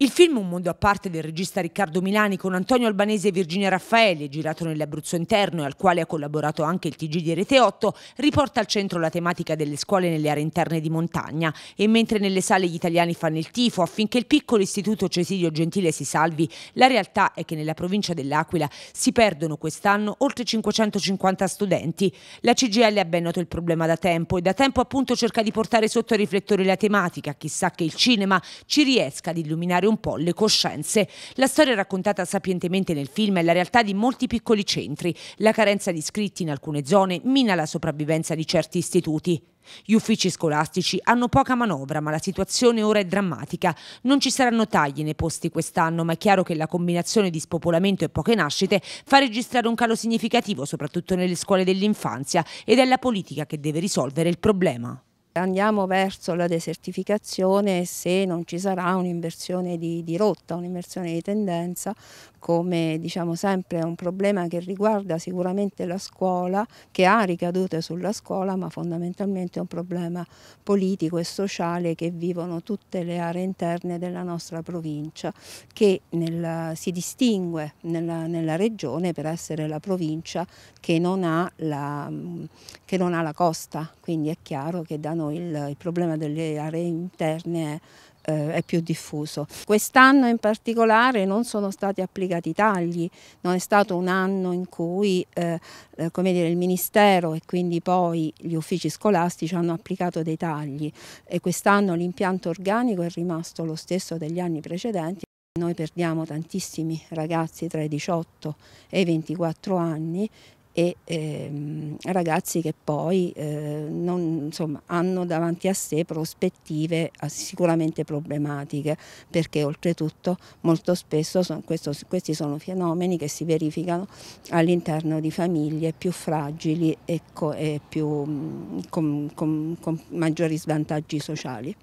Il film Un mondo a parte del regista Riccardo Milani con Antonio Albanese e Virginia Raffaele, girato nell'Abruzzo interno e al quale ha collaborato anche il TG di Rete 8, riporta al centro la tematica delle scuole nelle aree interne di montagna e mentre nelle sale gli italiani fanno il tifo affinché il piccolo istituto Cesilio Gentile si salvi, la realtà è che nella provincia dell'Aquila si perdono quest'anno oltre 550 studenti. La CGL ha ben noto il problema da tempo e da tempo appunto cerca di portare sotto i riflettori la tematica, chissà che il cinema ci riesca ad illuminare un po' le coscienze. La storia raccontata sapientemente nel film è la realtà di molti piccoli centri. La carenza di iscritti in alcune zone mina la sopravvivenza di certi istituti. Gli uffici scolastici hanno poca manovra, ma la situazione ora è drammatica. Non ci saranno tagli nei posti quest'anno, ma è chiaro che la combinazione di spopolamento e poche nascite fa registrare un calo significativo, soprattutto nelle scuole dell'infanzia, ed è la politica che deve risolvere il problema andiamo verso la desertificazione se non ci sarà un'inversione di, di, rotta, un'inversione di tendenza, come diciamo sempre è un problema che riguarda sicuramente la scuola, che ha ricadute sulla scuola, ma fondamentalmente è un problema politico e sociale che vivono tutte le aree interne della nostra provincia, che nella, si distingue nella, nella, regione per essere la provincia che non, la, che non ha la costa, quindi è chiaro che da noi il, il problema delle aree interne eh, è più diffuso. Quest'anno in particolare non sono stati applicati tagli, non è stato un anno in cui eh, eh dire, il Ministero e quindi poi gli uffici scolastici hanno applicato dei tagli e quest'anno l'impianto organico è rimasto lo stesso degli anni precedenti. Noi perdiamo tantissimi ragazzi tra i 18 e i 24 anni e ehm, ragazzi che poi eh, non, insomma, hanno davanti a sé prospettive eh, sicuramente problematiche perché oltretutto molto spesso son, questo, questi sono fenomeni che si verificano all'interno di famiglie più fragili e, co, e più, mm, con, con, con maggiori svantaggi sociali.